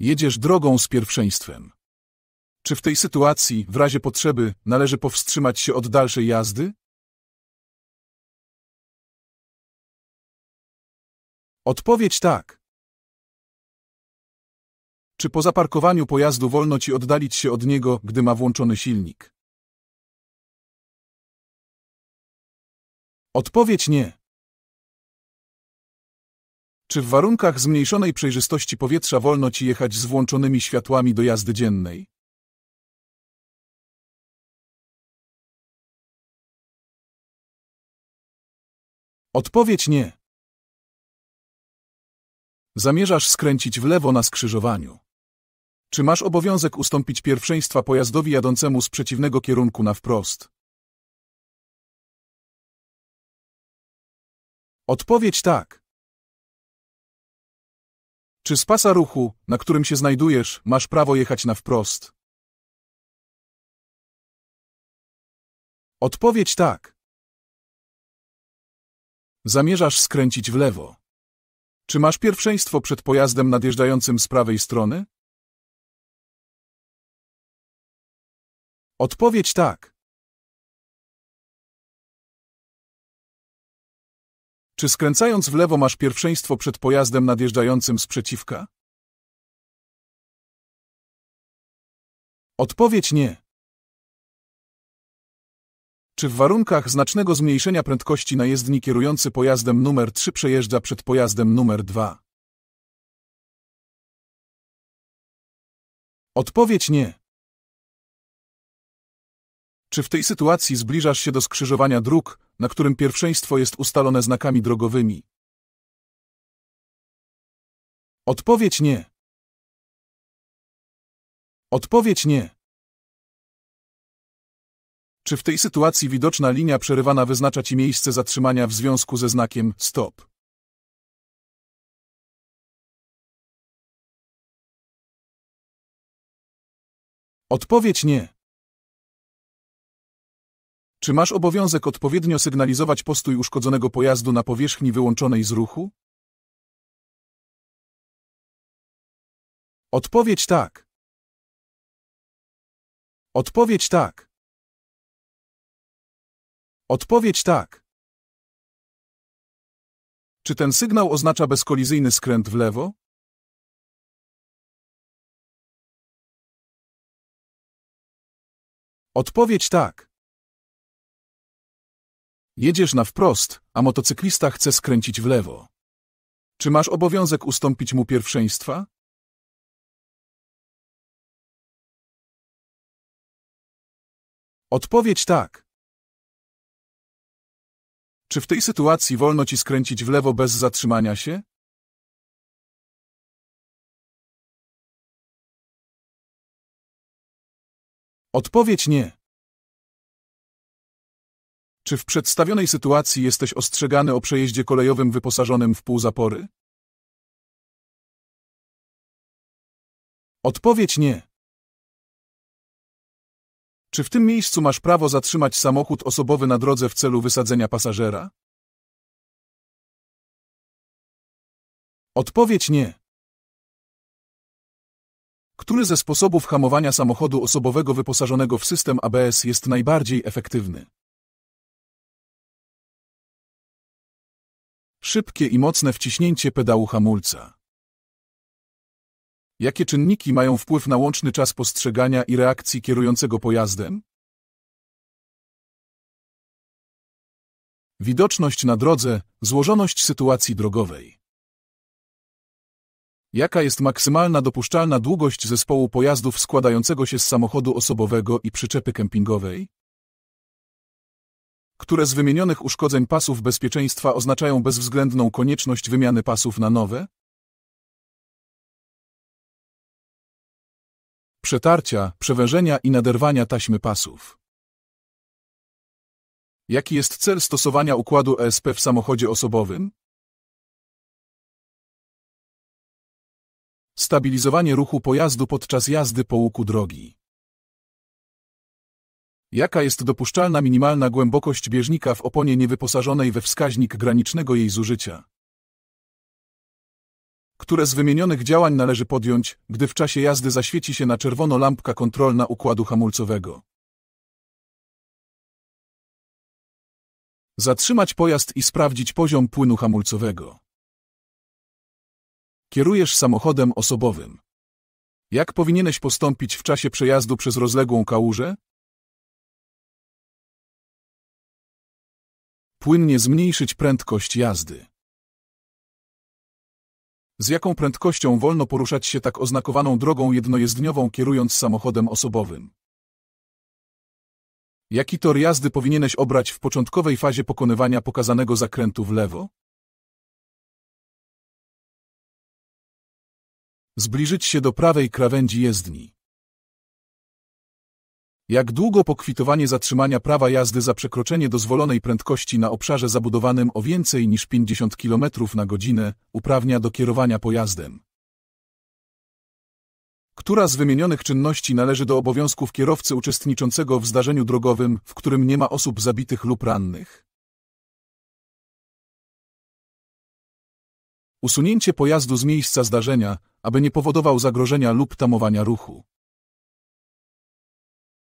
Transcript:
Jedziesz drogą z pierwszeństwem. Czy w tej sytuacji, w razie potrzeby, należy powstrzymać się od dalszej jazdy? Odpowiedź tak. Czy po zaparkowaniu pojazdu wolno ci oddalić się od niego, gdy ma włączony silnik? Odpowiedź nie. Czy w warunkach zmniejszonej przejrzystości powietrza wolno ci jechać z włączonymi światłami do jazdy dziennej? Odpowiedź nie. Zamierzasz skręcić w lewo na skrzyżowaniu. Czy masz obowiązek ustąpić pierwszeństwa pojazdowi jadącemu z przeciwnego kierunku na wprost? Odpowiedź tak. Czy z pasa ruchu, na którym się znajdujesz, masz prawo jechać na wprost? Odpowiedź tak. Zamierzasz skręcić w lewo. Czy masz pierwszeństwo przed pojazdem nadjeżdżającym z prawej strony? Odpowiedź tak. Czy skręcając w lewo masz pierwszeństwo przed pojazdem nadjeżdżającym z przeciwka? Odpowiedź nie. Czy w warunkach znacznego zmniejszenia prędkości najezdni kierujący pojazdem numer 3 przejeżdża przed pojazdem numer 2? Odpowiedź nie. Czy w tej sytuacji zbliżasz się do skrzyżowania dróg, na którym pierwszeństwo jest ustalone znakami drogowymi? Odpowiedź nie. Odpowiedź nie. Czy w tej sytuacji widoczna linia przerywana wyznacza Ci miejsce zatrzymania w związku ze znakiem stop? Odpowiedź nie. Czy masz obowiązek odpowiednio sygnalizować postój uszkodzonego pojazdu na powierzchni wyłączonej z ruchu? Odpowiedź tak. Odpowiedź tak. Odpowiedź tak. Czy ten sygnał oznacza bezkolizyjny skręt w lewo? Odpowiedź tak. Jedziesz na wprost, a motocyklista chce skręcić w lewo. Czy masz obowiązek ustąpić mu pierwszeństwa? Odpowiedź tak. Czy w tej sytuacji wolno ci skręcić w lewo bez zatrzymania się? Odpowiedź nie. Czy w przedstawionej sytuacji jesteś ostrzegany o przejeździe kolejowym wyposażonym w półzapory? Odpowiedź nie. Czy w tym miejscu masz prawo zatrzymać samochód osobowy na drodze w celu wysadzenia pasażera? Odpowiedź nie. Który ze sposobów hamowania samochodu osobowego wyposażonego w system ABS jest najbardziej efektywny? Szybkie i mocne wciśnięcie pedału hamulca. Jakie czynniki mają wpływ na łączny czas postrzegania i reakcji kierującego pojazdem? Widoczność na drodze, złożoność sytuacji drogowej. Jaka jest maksymalna dopuszczalna długość zespołu pojazdów składającego się z samochodu osobowego i przyczepy kempingowej? które z wymienionych uszkodzeń pasów bezpieczeństwa oznaczają bezwzględną konieczność wymiany pasów na nowe? Przetarcia, przewężenia i naderwania taśmy pasów. Jaki jest cel stosowania układu ESP w samochodzie osobowym? Stabilizowanie ruchu pojazdu podczas jazdy po łuku drogi. Jaka jest dopuszczalna minimalna głębokość bieżnika w oponie niewyposażonej we wskaźnik granicznego jej zużycia? Które z wymienionych działań należy podjąć, gdy w czasie jazdy zaświeci się na czerwono lampka kontrolna układu hamulcowego? Zatrzymać pojazd i sprawdzić poziom płynu hamulcowego. Kierujesz samochodem osobowym. Jak powinieneś postąpić w czasie przejazdu przez rozległą kałużę? płynnie zmniejszyć prędkość jazdy. Z jaką prędkością wolno poruszać się tak oznakowaną drogą jednojezdniową kierując samochodem osobowym? Jaki tor jazdy powinieneś obrać w początkowej fazie pokonywania pokazanego zakrętu w lewo? Zbliżyć się do prawej krawędzi jezdni. Jak długo pokwitowanie zatrzymania prawa jazdy za przekroczenie dozwolonej prędkości na obszarze zabudowanym o więcej niż 50 km na godzinę uprawnia do kierowania pojazdem? Która z wymienionych czynności należy do obowiązków kierowcy uczestniczącego w zdarzeniu drogowym, w którym nie ma osób zabitych lub rannych? Usunięcie pojazdu z miejsca zdarzenia, aby nie powodował zagrożenia lub tamowania ruchu.